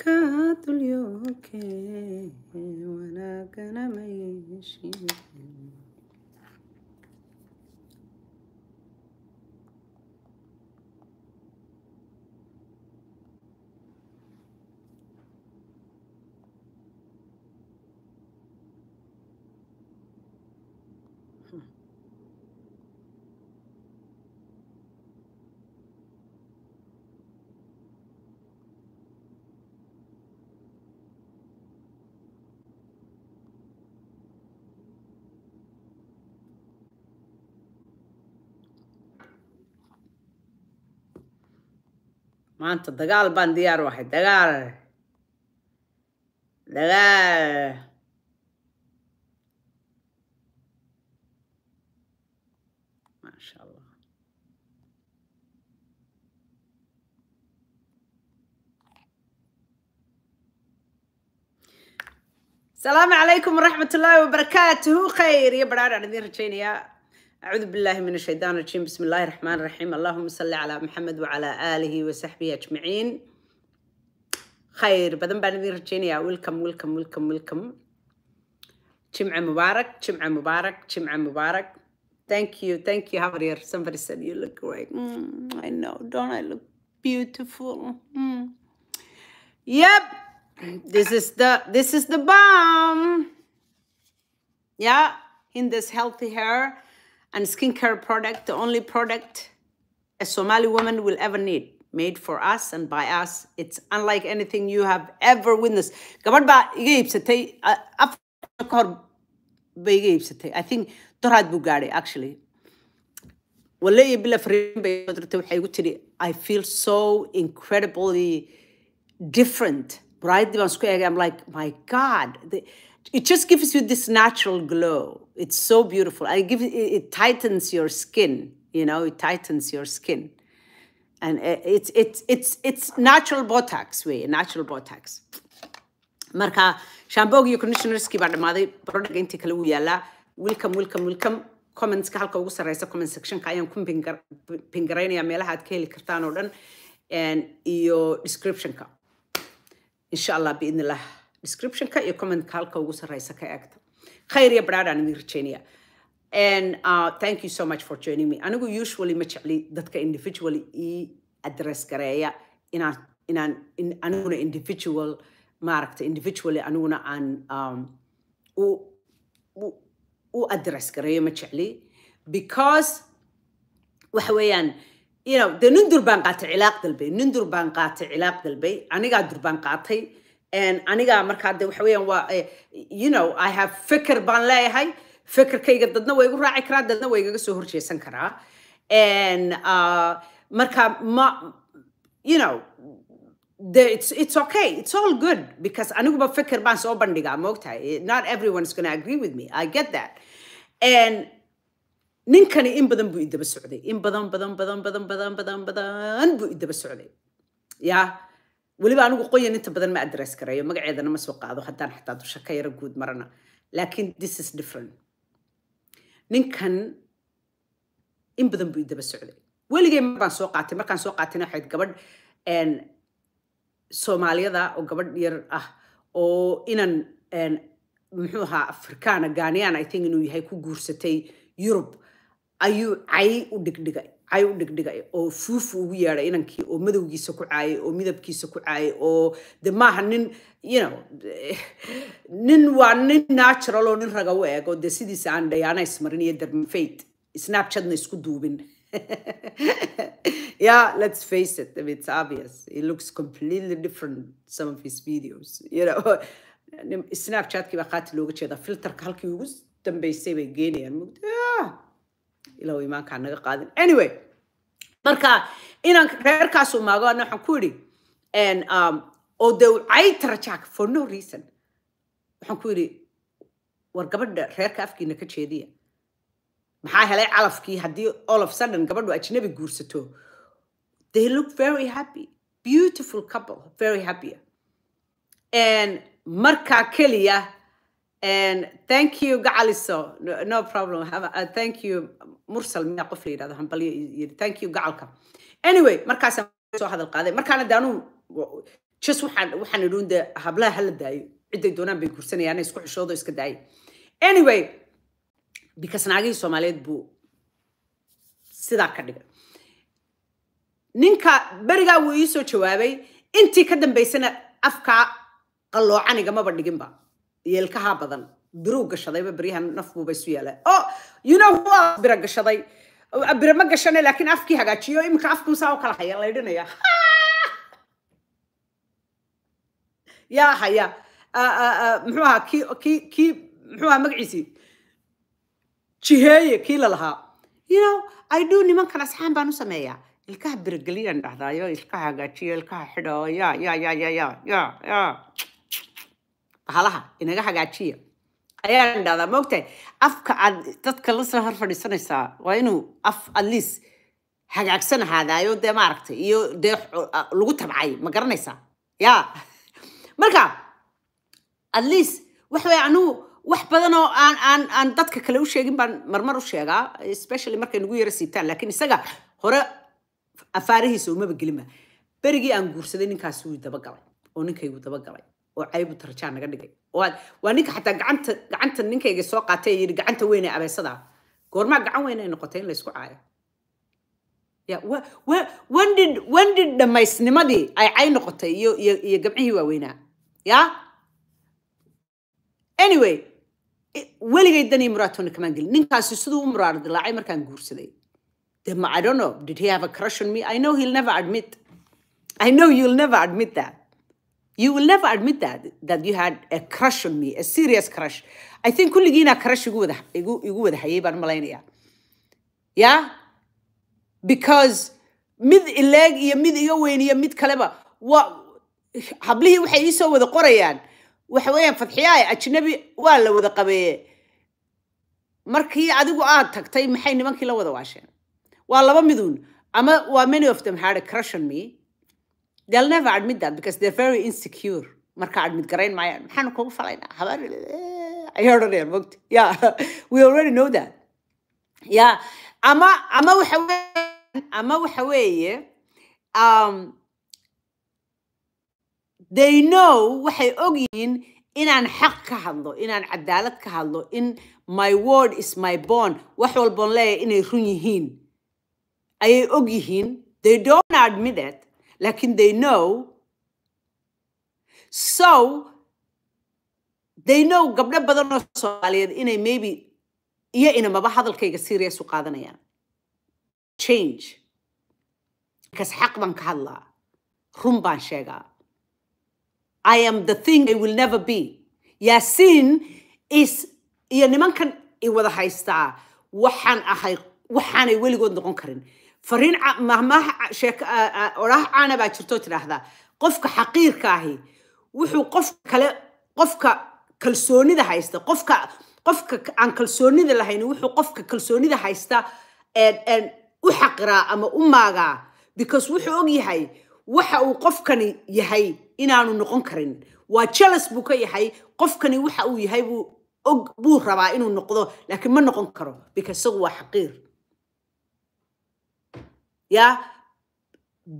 katul yo ke wala kana mai shi maanta dagaal baan diyaar u ahay dagaal dagaal maasha allah asalaamu calaykum waraxmat ullaahi wabarakaatuhu khayr iyo badhaadhaan idiin rajaynayaa أعوذ بالله من الشيطان الرجيم بسم الله الرحمن الرحيم اللهم صل على محمد وعلى آله وصحبه أجمعين خير بدن بان دي رجينيا ويلكم ويلكم ويلكم ويلكم جمعة مبارك جمعة مبارك جمعة مبارك thank you thank you how are you somebody said you look great mm, I know don't I look beautiful mm. yep this is the this is the bomb yeah in this healthy hair and skincare product, the only product a Somali woman will ever need. Made for us and by us. It's unlike anything you have ever witnessed. baa iga iibsatay afar ka hor I think doraad buu actually. I feel so incredibly different. I'm like my God. The, it just gives you this natural glow. It's so beautiful. I give it, tightens your skin. You know, it tightens your skin, and eh, it's it's it's it's natural botox way, natural botox. marka shamboog iyo conditionerskii baa dhamaaday product intii kale wuu yaalaa welcome welcome welcome commentska halka ugu sarreysa comment sectionka ayaan ku pingaraynayaa meelaha aad ka heli kartaan oo dhan iyo descriptionka insha allah biidnillah descriptionka iyo commentka halka ugu sarreysa ka eegta khayr iyo badhaadhaan idin rajeynaya and uh, thank you so much for joining me anigu usually ma jecli dadka individually ii address gareeya inaan inaan in, aniguna individual maaragta individually aniguna aan um, u, u, u address gareeyo ma jecli because waxa weeyaan you know, dee nin durbaan qaatay cilaaq dalbay nin durbaan qaatay cilaaq dalbay anigaa durbaan qaatay aniga markaa de waxa waa eh, you know i have fikir baan leeyahay fikirkayga dadna waa igu raaci karaa dadna waa igaga soo horjeesan karaa uh, marka ma you know it's, okay it's all good because aniguba fikir baan soo bandhigaa moogtahay not everyone is gonna agree with me i get that and ninkani in badan buu idaba socday in badan badan badan badan badan badan badan buu idaba socday yeah weliba anigu qoyan inta badan ma adress karayo magaceedana ma soo qaado haddaan xataa dushaka ka yaro guud marana laakiin this is different ninkan in badan buu idaba socday weligay marbaan soo qaatay markaan soo qaatayna waxayd gabadh soomaaliyada oo gabadh yar ah oo inan muxuu ahaa afrikaana ganiyan i think inuu yahay ku guursatay yurub ayuu cay u dhigdhigay cay u dhigdhigay oo fuuf ugu yeedhay inankii oo madowgiisa ku caayay oo midabkiisa ku caayay oo de maaha nin yono nin waa nin natural oo nin raga u eego oo de sidiisa aan dhayaana ismarin iyo dermfayt snapchatna isku duubin yeah, let's face it. I it's obvious. It looks completely different some of his videos. You know, Snapchat baa qaati looga jeeda filterka halkii ugu dambeysay bay geenayaan mugdi ah! ilaa imaankaa naga qaadin anyway marka inaan reerkaasu maago ana waxaan ku idhi um, oo de caytara jack for no reason waxaan ku yidhi war gabadha reerka afkiina ka jeediya maxaa helay calafkii haddii all of sudden gabadhu ajnabi guursato they look very happy beautiful couple very happy and markaa keliya And thank you, Gacaliso. No, no problem. Have, uh, thank you, Mursal. Thank you, Gacalka. Anyway, markaasaan soo hadal qaaday. Markaana daanu just waxaan waxaan idhuun dee hablaha hala daayo. Ciday doonaan bay gursanayaan isku xishoodo iska daayo. Anyway, because naagihii Soomaaliyeed buu sidaa ka dhigay. Ninka berigaa wuu ii soo jawaabay. Intii ka dambaysana afka qalloocan igamaba dhiginba yeelkahaa badan biruu gashadayba beryahan naf buuba isu yaalaa o bira gashaday bira ma gashane laakiin afkii hagaajiyo iminka afkuusaa u kala haya la idhinaya yaa haya muxuu ahaa ki ki kii muxuu ahaa magaciisii jiheeye kii lalahaa you know i do nimankan asxaan baan u sameeyaa ilkaha birageliyaan dhahdaayo ilkaha hagaajiyo ilkaha xidho ya ya ya ya ya ya ya bahalaha inaga hagaajiya ayaan dhahdaa maogtahay afka aad dadka la hor fadhiisanaysaa waa inuu af at hagaagsan ahaadaayo dee maaragtay iyo dee lagu tabcay ma garanaysaa ya marka at least anugu wax badan oo aan aan aan dadka kale u sheegin baan marmar u sheegaa especially markay nagu yara siibtaan laakiin isaga hore afaarihiisa umaba gelinba berigii aan guursaday ninkaasi wuu dabagalay oo ninkaygu dabagalay oo caybu tarjaa naga dhigay waa ninka xataa gacanta gacanta ninkayga soo qaatay yidhi gacanta weyne abeysada goormaa gacan weyn ay noqotay in laysku caayo wandhi dhammaysnimadii ay cay noqotay iyo gabcihii waaweynaa ya anyway weligay danii muraatona kamaan gelin ninkaasi siduu u muraaro markaan guursaday I don't know. Did he have a crush on me? I know he'll never admit. I know you'll never admit that you will never admit that that you had a crush on me a serious crush i think kulligiina crush igu wada igu igu wada hayay baan malaynaya yeah because mid ileeg iyo mid iga weyn iyo mid kaleba wa hablihii waxay iisoo wada qorayaan waxa weeyaan fadxiyaha ajnabi waa la wada qabeeye markii adigu aad tagtay maxay nimankii la wada waasheen waa laba miduun ama waa many of them had a crush on me they'll never admit that because they're very insecure marka admit garayn maayaan maxaanu kugu falaynaa habaar odhanayaan eh, mogta yeah we already know that yeah ama ama waxa ama waxa weeye um, they know waxay og yihiin inaan xaq ka hadlo inaan cadaalad ka hadlo in my word is my born wax walboon leeyahay inay run yihiin ayay og yihiin they don't admit it Lacking they know. So, they know gabdho badan oo soomaaliyeed inay maybe iyo inamaba hadalkayga serious u qaadanayaan change kas xaq baan ka hadlaa run baan sheegaa i am the thing i will never be yaasiin is iyo nimankan i wada haystaa waxaan ahay waxaanay weligood noqon karin fariin odhaah caana baa jirto tidhaahdaa qofka xaqiirka ahi wuxuu qof kale qofka kalsoonida haysta qofka qofka aan kalsoonida lahayn wuxuu qofka kalsoonida haysta u xaqiraa ama u maagaa because wuxuu og yahay waxa uu qofkani yahay inaanu noqon karin waa jeles buu ka yahay qofkani waxa uu yahay buu og buu rabaa inuu noqdo laakiin ma noqon karo because isagu waa xaqiir yaa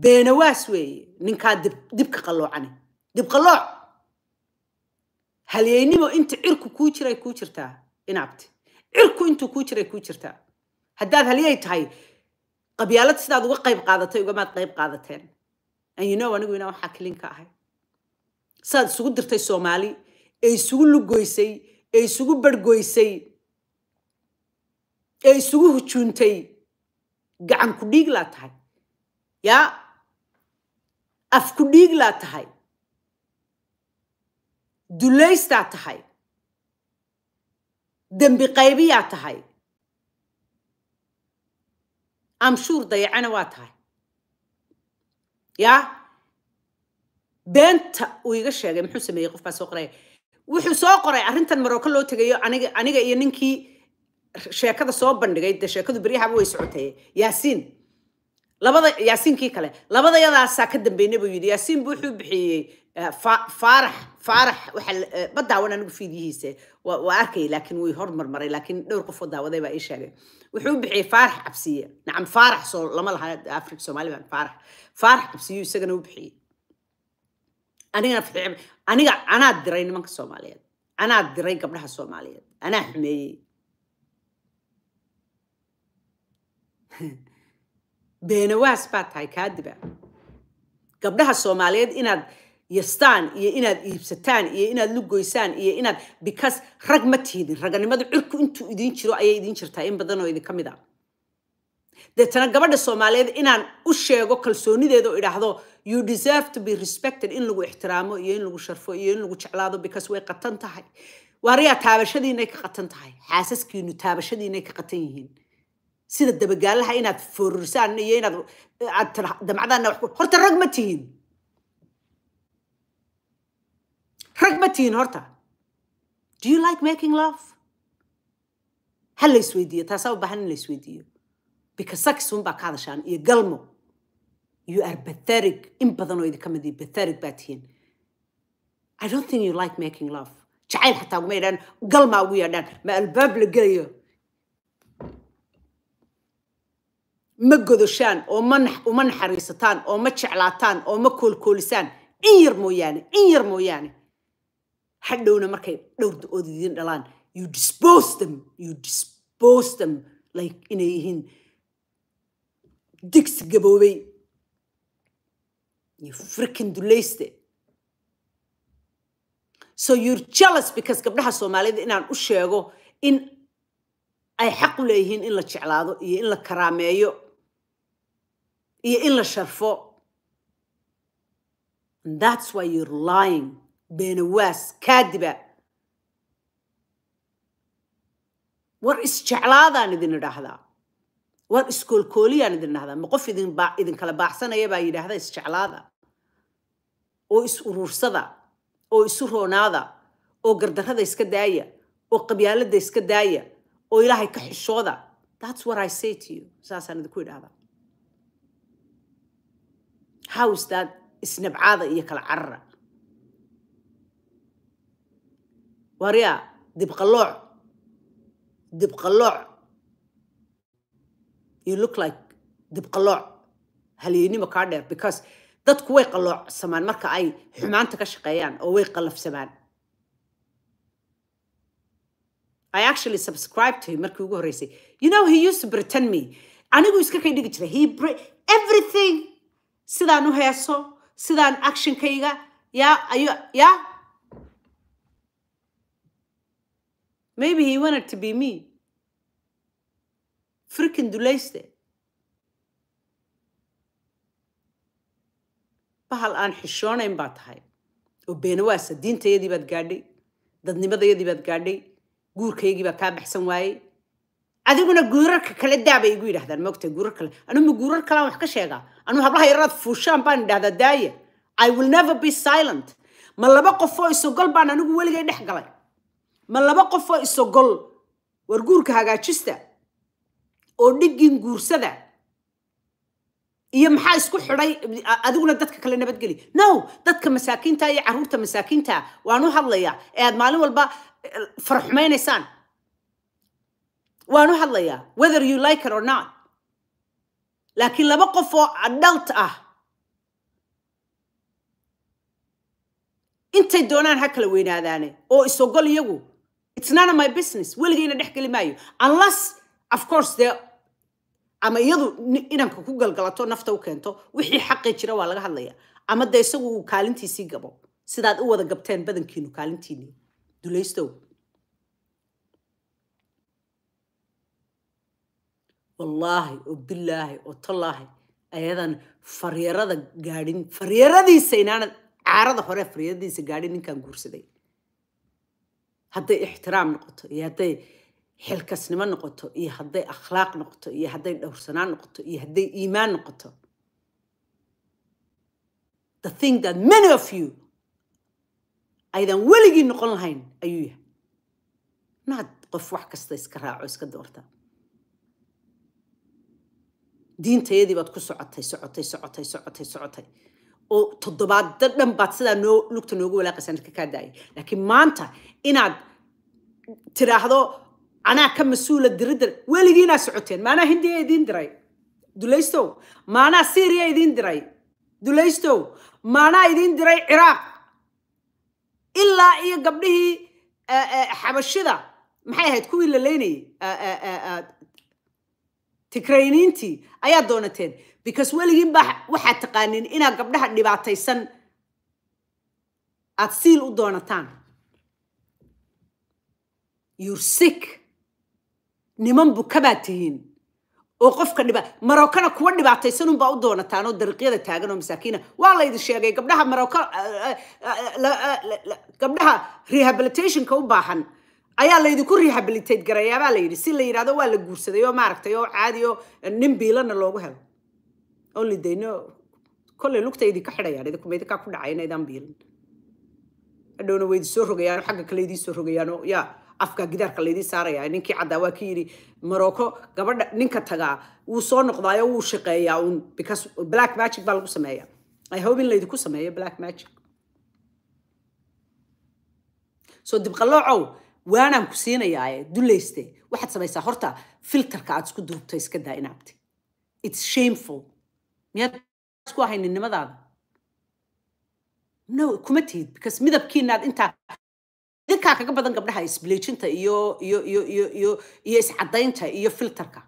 beenawaas weeye ninkaa dib dibka qalloocani dib qalooc halyeynimo inta cirku kuu jiray kuu jirtaa inabti cirku intuu kuu jiray kuu jirtaa haddaad halyey tahay qabyaalad sidaad uga qayb qaadatay ugamaad qayb qaadateen and you know anigu waxaa kilinka ahay sidaad isugu dirtay soomaali ee isugu lugoysay ee isugu bargoysay ee isugu hujuuntay gacan ku dhiiglaa tahay yaa af ku dhiig laa tahay dulaystaa tahay dembi qaybiyaa tahay amshuur dayacana waa tahay yaa beenta uu iga sheegay muxuu sameeyey qofkaa soo qoraya wuxuu soo qoray arrintan maroko loo tegayo aniga aniga iyo ninkii sheekada soo bandhigay de sheekadu beryaxaba way socotay yaasiin labada yaasiinkii kale labadayadaasaa ka dambeeyna buu yidhi yaasiinba wuxuu bixiyey eh, faarax faarax waxaa eh, ma anigu fiidyihiisa waa arkay laakiin way hormarmaray laakiin dhowr qofoo daawaday baa ii sheegay wuxuu bixiyey faarax cabsiye nacam faarax soo lama laha afrika soomaali faarax faarax cabsiyu isagana u bixiyey anigana aniga anaad diray nimanka soomaaliyeed anaad diray gabdhaha soomaaliyeed anaa xumeeyey beenawaas baa tahay kaadiba gabdhaha soomaaliyeed inaad yastaan iyo inaad iibsataan iyo inaad lugoysaan iyo inaad because rag ma tihidin raganimada cirku intuu idin jiro ayay idin jirtaa in badan oo idinka mid a deetana gabadha soomaaliyeed inaan u sheego kalsoonideeda oo idhaahdo you deserve to be respected in lagu ixtiraamo iyo in lagu sharfo iyo in lagu jeclaado because way qatan tahay waariyaa taabashadiinay ka qatan tahay xaasaskiinu taabashadiinay ka qatan yihiin sida dabagaalaha inaad forursaan iyo inaad damcadaana horta rag ma tihiin rag ma tihiin horta do you like making love ha la taasaa u baahan in la because sex un baa ka hadashaan iyo galmo you are pathetic in badan oo idinka mid pathetic baa tihiin i don't think you like making love jacayl xataa uguma yadhaan galmaa ugu yeedhaan ma albaab la gelayo ma godoshaan oo uma naxariisataan oo ma jeclaataan oo ma koolkoolisaan in yar mooyaane in yar mooyaane hadhowna markay dhowrdaooda idin dhalaan you dispose them you dispose them like inay yihiin digsi gaboobay iyo frikin dulayste so you're jealous because gabdhaha soomaalida inaan u sheego in ay xaq u leeyihiin in la jeclaado iyo in la karaameeyo iyo in la sharfo thats why you're lying beenawaas kaadiba war isjeclaadaan idin idhaahdaa war iskoolkooliyaan idin dhahdaa ma qof idinkala baaxsanaya baa yidhaahda isjeclaada oo is uruursada oo isu roonaada oo gardarrada iska daaya oo qabyaaladda iska daaya oo ilaahay ka xishooda thats what i say to you saasaan idinku idhaahdaa hawstan isnabcaada iyo kala carara waryaa dibqalooc dibqalooc you look like dibqalooc halyeynima kaa dheer because dadku way qaloocsamaan marka ay xumaanta ka shaqeeyaan oo way qalafsamaan I actually subscribed to him markii ugu horreysay you know he used to pretend me anigu iska kay dhigi jiray he everything sidaan u heeso sidaan actionkayga yya ya maybe he wanted to be me frikin dulayste bahal aan xishoonayn baa tahay oo beenawaasa diintayadii baad gaadhay dadnimadayadii baad gaadhay guurkaygii baa kaa baxsan waayey adiguna guurarka kale daabay igu yidhahdaan mogta guurar kale anuma guurar kalaan wax ka sheegaa anu hablaha yararaad fuushaan baan idhahdaa daaya i will never be silent ma laba qofoo isogol baan anigu weligay dhex galay ma laba qofoo isogol war guurka hagaajista oo dhiggin guursada iyo maxaa isku xidhay adiguna dadka kale nabadgeli no dadka masaakiinta iyo caruurta masaakiinta waanu hadlayaa ee aad maalin walba eh, farxumaynaysaan waan u hadlayaa whether you like it or not laakiin laba qof oo adult ah intay doonaan ha kala weynaadaane oo isogol iyagu it's none of my business weligayna dhex geli maayo unless of course dee ama iyadu inanka ku galgalato nafta u keento wixii xaqii jira waa laga hadlayaa ama dee isagu uu kaalintiisii gabo sidaad u wada gabteen badankiinu kaalintiinii dulaystow wallaahi oo obdulaahi oo tallaahi ayadan faryarada gaadhin faryaradiisa inaanad caarada hore faryaradiisa gaadhin ninkan guursaday hadday ixtiraam noqoto iyo hadday xilkasnimo noqoto iyo hadday akhlaaq noqoto iyo hadday dhowrsanaan noqoto iyo hadday iimaan noqoto the thing that many of you aydan weligii noqon lahayn ayuu yahay naad qof wax kasta iska raaco iska doorta diintayadii baad ku socotay socotay socotay socotay socotay oo toddobaadda dhan baad sidaa noo lugta noogu walaaqaysaa dadka kaa daayay laakiin maanta inaad tiraahdo anaa ka mas-uula diriddir weligiinaa socoteen maanaa hindiya idiin diray dulaystow maanaa syriya idiin diray dulaystow maanaa idiin diray ciraaq ilaa iyo gabdhihii eh, eh, xabashida maxay ahayd kuwii la leynayay eh, tigrayniintii ayaa doonateen because weligiin ba waxaad taqaaniin inaad gabdhaha dhibaataysan aad siil u doonataan yursik niman buka tihiin oo qofka dhiba marokana kuwa dhibaataysan unbaa u doonataan oo dariiqyada taagan oo masaakiina waa laydin sheegay gabdhaha maroko eh, eh, eh, gabdhaha rehabilitationka u baahan ayaa laydinku rehabilitate garayaabaa la yidhi si la yidhahdo waa la guursaday oo maaragtay oo caadi oo eh, nin biilana loogu helo only they kolley lugta idinka xidhayaan idinkuma idinkaa ku dhacayna idaan biilin hadhowna way idinsoo rogayaan xagga kale idiin soo rogayaan oo yaa afka gidaarka laydin saaraya ninkii caddaa waa ki yidhi marocco gabadha ninka tagaa wuu soo noqdaayo wuu shaqeeyaa uun because black magic baa lagu sameeya i hope in laydinku sameeyo black magic so dibqaloocow waanaan ku siinayaae dulayste waxaad samaysaa horta filterka aad isku duubto iska daa inaabta its shameful miyaad isku ahay ninnimadaada no kuma tihid because midabkiinaad intaa idinkaa kaga badan gabdhaha isbleejinta iyo iyo iyo iyo iyo iyo iscadaynta iyo filterka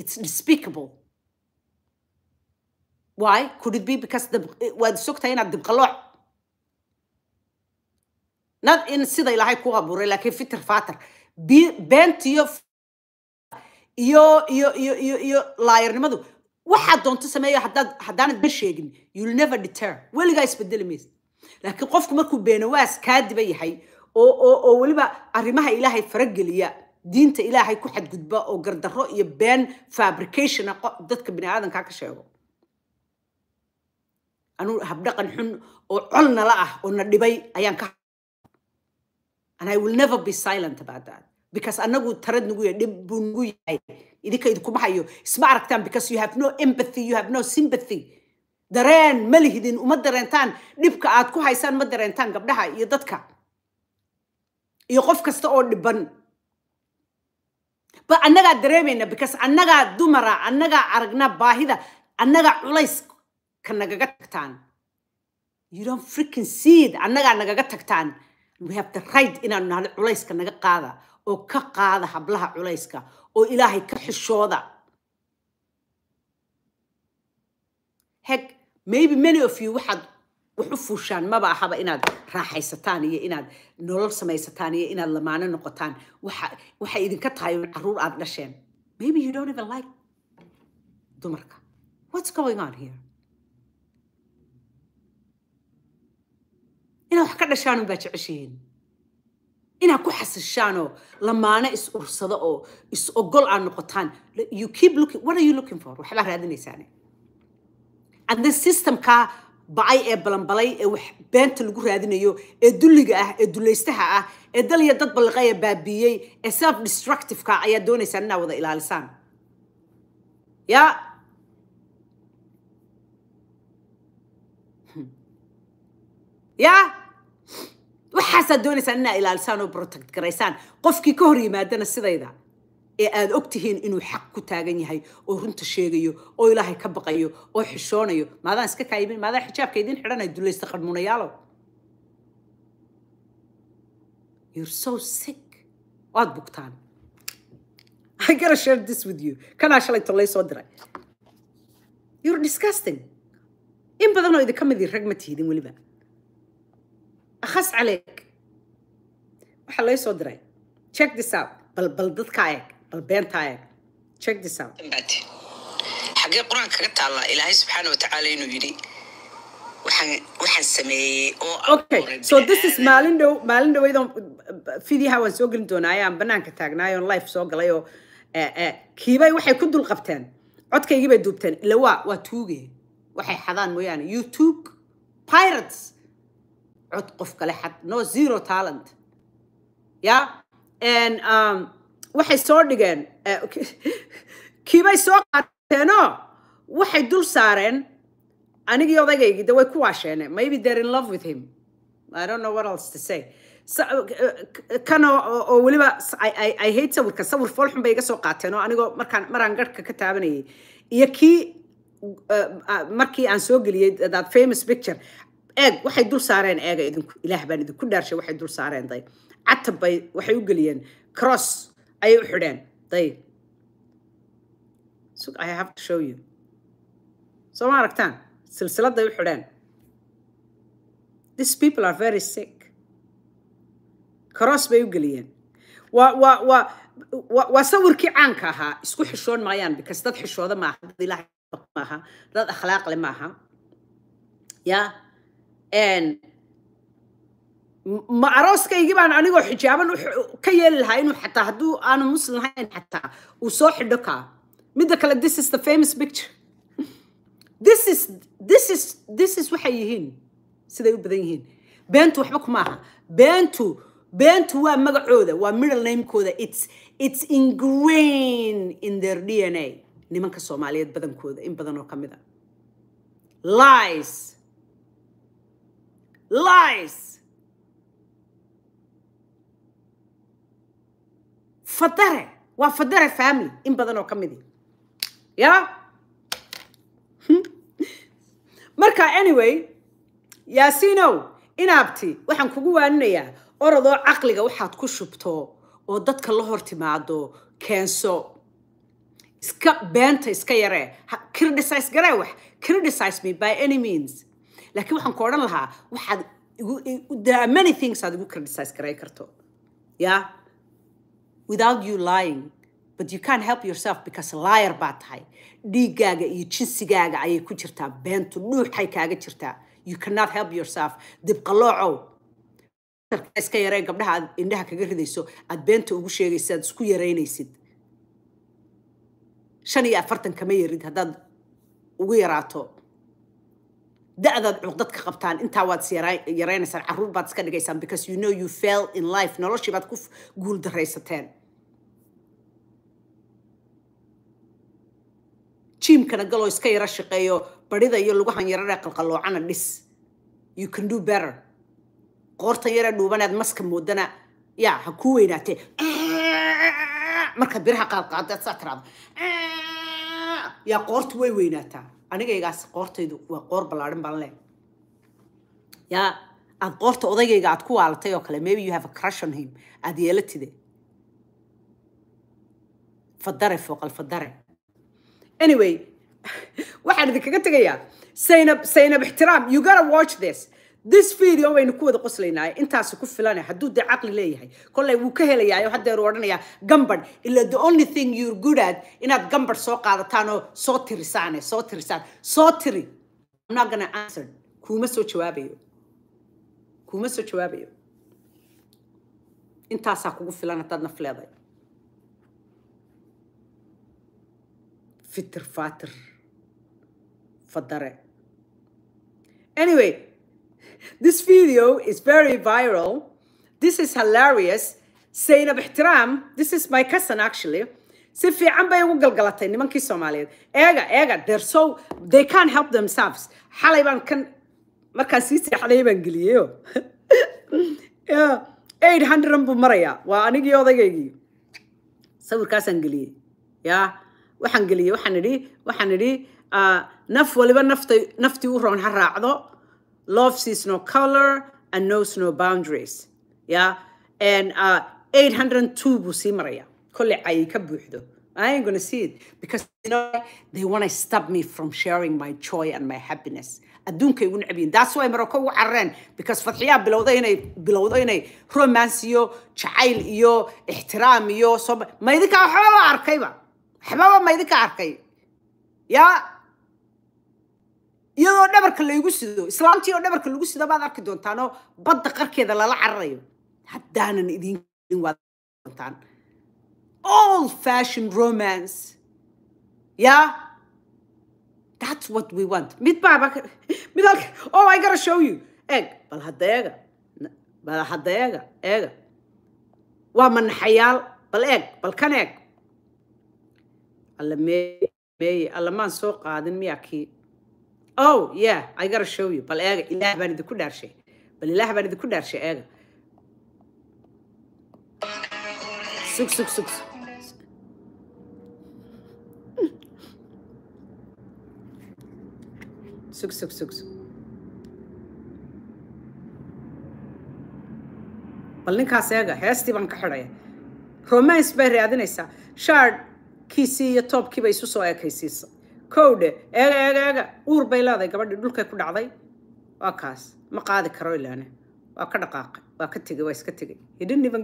its despicable why could it be because waad isogtahay inaad dibqalooc nad in sida ilaahay ku abuuray laakiin fitr fatar beentiyo iyo iyo iyo iyo iyo laayarnimadu waxaad doonto sameeyo haddaad haddaanad ba sheegin you'll never deter weligaa isbedeli maysa laakiin qofku markuu beenawaas kaa diba yahay oo oo oo weliba arrimaha ilaahay farageliya diinta ilaahay ku xadgudba oo gardarro iyo been fabricationa dadka bini aadankaa ka sheego anuu habdhaqan xun oo colnala ah oo na dhibay ayaan ka and i will never be silent about that because anagu tarad nagu yahay dhib buu nagu yahay idinka idinkuma hayo isma aragtaan because you have no empathy you have no sympathy dareen ma lihdin uma dareentaan dhibka aad ku haysaan ma dareentaan gabdhaha iyo dadka iyo qof kasta oo dhiban ba annagaa dareemayna because annagaa dumara annagaa aragna baahida annagaa culayska nagaga tagtaan you don't freaking see it annagaa nagaga tagtaan we the right inaanu nahdo culayska naga qaada oo ka qaada hablaha culayska oo ilaahay ka xishooda heg maybe many of you waxaad wax u fuushaan maba ahaba inaad raaxaysataan iyo inaad nolol samaysataan iyo inaad lamaano noqotaan waxay idinka tahay un caruur aad dhasheen maybe you don't even like dumarka what's going on here inaad wax ka dhashaan unbaa jeceshihiin inaad ku xasishaanoo lamaano is ursado oo is ogol aad noqotaan you keep looking what are you looking for waxbaa raadinaysaane and then systemkaa bacay ee balanbalay ee wax beenta lagu raadinayo ee dulliga ah ee dulaystaha ah ee dal iyo dad balliqa baabiiyey ee self destructiveka ayaa doonaysaan inaad wada ilaalisaan yaa ya waxaasaad doonaysaan inaa ilaalisaan oo protect garaysaan qofkii ka hor yimaadana sidayda ee aada ogtihiin inuu xaq ku taagan yahay oo runta sheegayo oo ilaahay ka baqayo oo xishoonayo maadaan iska kaayibin maadaan xijaabka idin xidhanay dulaysta qadhmuunayaalow you're so sick waad bugtaan I gotta share this with you. Kanaa shalay tolay soo diray. You're disgusting. In badanoo idinka mid rag ma tihidin weliba akhas caleeg waxaa lay soo diray check this out bal bal dadkaa eeg bal beentaa eeg check this out xaggee qur-aan kaga taallaa ilaahay subxaana watacaala inuu yidhi waxaan sameeyey oo so this is maalin dhow maalin dhoweydan fidiyaha waan soo gelin doonaaye aan banaanka taagnaay oon life soo galay oo kiibay waxay ku dul qabteen codkaygii bay duubteen ila waa waa tuuge waxay pirates cod qof kale xad no zero talent ya n um, waxay soo dhigeen eh, kiibay soo qaateenoo waxay dul saareen anigii odaygaygi de way ku waasheene maybe they're in love with him i don't know what else to say eh, kan oo weliba i hate sawirka sawir foolxun bay iga soo qaateen oo anigoo markaan maraan garhka ka taabanayay iyo kii eh, markii aan soo geliyay that famous picture eeg waxay dul saareen eega idinku ilaah baan idinku dhaarshay waxay dul saareen day catab bay waxay u geliyeen cross ayay u xidheen day I have to show you soo ma aragtaan silsiladay u xidheen these people are very sick cross bay u geliyeen waa waa waa waa sawirkii caanka ahaa isku xishoon maayaan because dad xishooda maaha dad ilaahay maaha dad akhlaaq le maaha yaa ma arooskaygi baan anigoo xijaaban ka yeeli lahaa inuu xataa hadduu aanu muslim lahayn xataa uu soo xidho kaa midda kale this is the famous picture this this is waxay yihiin siday u badan yihiin beentu waxba kuma aha beentu beentu waa magacooda waa middle namekooda it's it's ingrain in their d n a nimanka soomaaliyeed badankooda in badan oo ka mid a lies lies, fadare waa fadare family in badan oo ka midi ah. ya hmm? marka anyway yaasiinow inaabti waxaan kugu waaninayaa orodoo caqliga waxaad ku shubto oo dadka la hor timaado keenso iska beenta iska yare criticise gare wax criticize me by any means laakiin waxaan ku odhan lahaa waxaad there are many things aad igu criticize garay karto yeah without you lying but you can't help yourself because liar baad tahay dhiiggaaga iyo jinsigaaga ayay ku jirtaa beentu dhuuxay kaaga jirtaa you cannot help yourself dibqaloocow iska yareen gabdhaha aad indhaha kaga ridayso aad beenta ugu sheegaysa aad isku yaraynaysid shan iyo afartan kama yarid haddaad ugu yaraato da'daad cuqdad ka qabtaan intaa waad yaraynaysaan carruur baad iska dhigaysaan because you know you fail in life noloshii baad ku guuldaraysateen jiimkana galoo iska yaro shaqeeyo barida iyo lugahan yararee qalqaloocana dhis you can do better qoortan yaree dhuubanaad maska moodana ya ha kuu weynaatee marka biraha qaadqaadaad saa tiraado yaa qoortu way weynaataa anigaygaas qoortaydu waa qoor ballaadhan baan leh yaa aad qoorta odaygayga aad ku waalatay oo kale maybe you have a crush on him aad yeelatide fadare fooqal fadare anyway waxaan idinkaga tegayaa saynab saynab ixtiraam you gotta watch this this video waynu ku wada qoslaynaa intaas ku filan hadduu dee caqli leeyahay kollay wuu ka helayaa oo haddeeru odhanayaa gambadh ila the only thing you're good at inaad gambadh soo qaadataan oo soo tirisaane soo tirisaan soo tiri I'm not gonna answer kuuma soo jawaabayo kuuma soo jawaabayo intaasaa kugu filan haddaad naf leedahay fitir faatir fadare anyway This video is very viral. This is hilarious. Zainab Ihtiram, this is my cousin actually. si fiican bay ugu galgalatay nimankii Soomaaliyeed. Eega, eega, they're so they can't help themselves. Xalay baan kan markaan sii seexday baan geliyeyo Yeah, 800 buu marayaa. Waa anigii odaygaygi. Sawirkaasaan geliyay. ya waxaan geliyay, waxaan idhi, waxaan idhi, naf waliba naftay naftii u roon ha raacdo. Love sees no color and knows no boundaries. Yeah. And uh, 802 buu sii marayaa kolley cay ka buuxdo I ain't gonna see it because you know they want to stop me from sharing my joy and my happiness. Adduunka igu nacabiyin. That's why Morocco ugu carreen because Fadxiyaa bilowday inay bilowday inay romance iyo jacayl iyo ixtiraam iyo soo ma idinka waxbaba arkayba waxbaba ma arkay yaa iyadoo dhabarka laygu sido islaamtii oo dhabarka lagu sido baad arki doontaanoo badda qarkeeda lala cararayo haddaanan idin doontaan all fashion romance yeah that's what we want mid baaba mid halka oh i gotta show you eg bal hadeega bal hadda eega waa manaxayaal bal eeg bal kan eeg alla meeye alla maan soo qaadin miyaa kii oh yeah i gotta show you bal eega ilaah baan idinku dhaarshay bal ilaah baan idinku dhaarshay eega sug sug sug sug sug sug bal ninkaas eega heestii baan ka xidhaya romance bay raadinaysaa shaadhkiisii iyo toobkii bay isu soo eekaysiisa kowdhe eega eega eega uur bay leedahay gabadhii dhulkay ku dhacday waa kaas ma qaadi karo ilaane waa ka dhaqaaqay waa ka tegay waa iska tegey he didn't even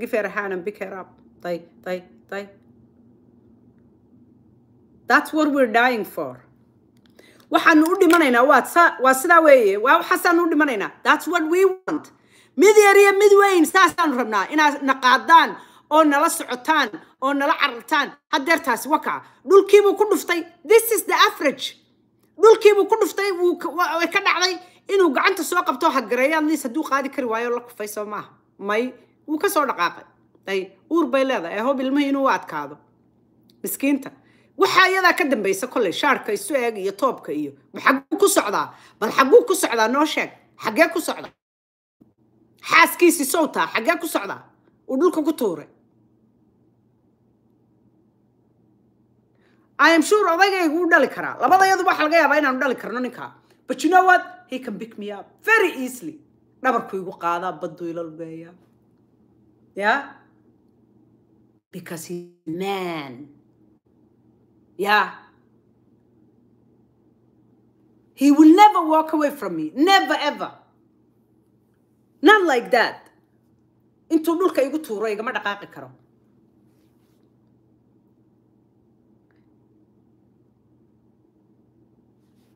day day day that's what we're dying for waxaanu u dhimanaynaa waad sa waa sidaa weeye waa waxaasaanu u dhimanaynaa that's what we want mid yar mid weyn saasaanu rabnaa inaad na qaadaan oo nala socotaan oo nala carartaan hadeertaasi wakaa dhulkiibuu ku dhuftay this is the average dhulkiibuu ku dhuftay way ka dhacday inuu gacanta soo qabto hagareeyaan liis hadduu qaadi kari waayo la kufay soo maaha may wuu ka soo dhaqaaqay ay uur bay leedahay hob ilmihii inuu adkaado miskiinta waxaa iyadaa ka dambaysa kolley shaarka isu eeg iyo toobka iyo xaguu ku socdaa bal xaguu ku socdaa noo sheeg xagee ku socdaa xaaskiisii sowtaa xagee ku socdaa uu dhulka ku tuuray am sure odagaygu u dhali karaa labadayaduba waxa laga yaabaa inaanu dhali karno ninkaa but you know what he can pick me up very easily dhabarku igu qaadaa badduu ila lugeeyaa yeah because he's man yeah he will never walk away from me never ever not like that intuu dhulka igu tuuro igama dhaqaaqi karo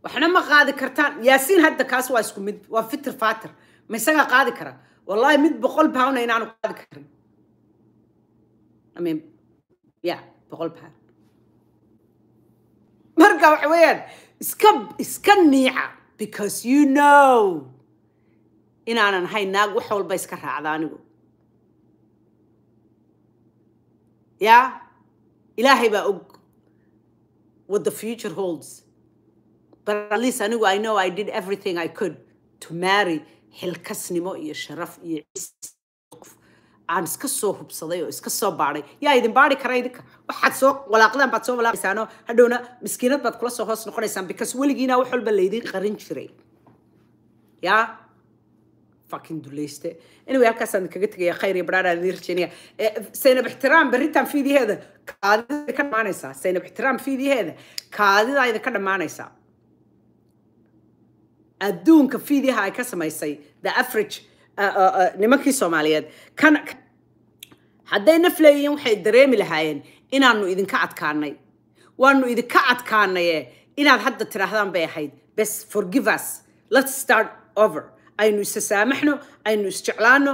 waxna ma qaadi kartaan yaasiin hadda kaas waa isku mid waa fitr fatir ma isagaa qaadi kara wallaahi mid boqol pound inaanu qaadi karin I mean, yeah, boqol pound marka waxa weeyaan iska iska niica because you know inaanan hayn naag wax walba iska raacda anigu ya ilaahay baa og what the future holds but at least anigu i know i did everything i could to marry xilkasnimo iyo sharaf iyo aan iska soo hubsaday oo iska soo baaday yaa idin baadi kara idinka waxaad soo walaaqdaan baad soo walaaqaysaanoo hadhowna miskiinad baad kula soo hoos noqonaysaan because weligiina wax walba laydin qarin jiray yaa fucking dulayste anyway halkaasaan idinkaga tegaya khayr iyo baraadaan idin rajaynaya saynab eh, ixtiraam barrintan fiidiheeda kaadida ka dhamaanaysaa saynab ixtiraam fiidiheeda kaadida idinka dhamaanaysaa adduunka fiidiyaha ay ka samaysay the afrige uh, uh, uh, nimankii soomaaliyeed kan hadday nafleeyeen waxay dareemi lahaayeen inaanu idinka adkaanay waanu idinka adkaanaye inaad hadda tidhaahdaan bay ahayd bes forgive us let's start over aynu isa saamaxno aynu isjeclaano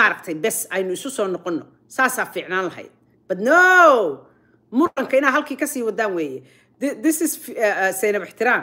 maaragtay bes aynu isu soo noqonno saasaa fiicnaan lahayd but no muranka inaa halkii kasii wadaan weeye this is seynab ixtiraam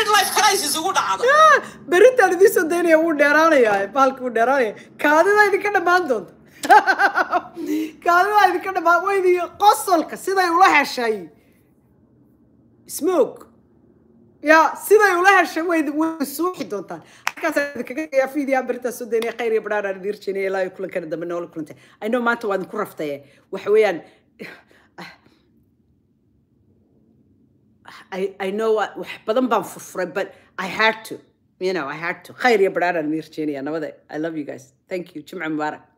midlife crisis ugu dhacdo berrintaan idiin soo daynaya wuu dheeraanayaa bahalka wuu dheeraanaya kaadidaa idinka dhammaan doonta kaadidaa idinka dhammaan waydi qosolka siday ula heshay smoke ya siday ula heshay wayd way suuxi doontaan halkaas idinkaga gayaa fiidiyaa berrintaan soo daynaya khayr iyo badhaadhaan idiin maanta waa I, I know wax badan baan furfuray but I had to you know I had to khayr iyo badhaar aan miyirjeenaya nabada I love you guys thank you jimca mubaarak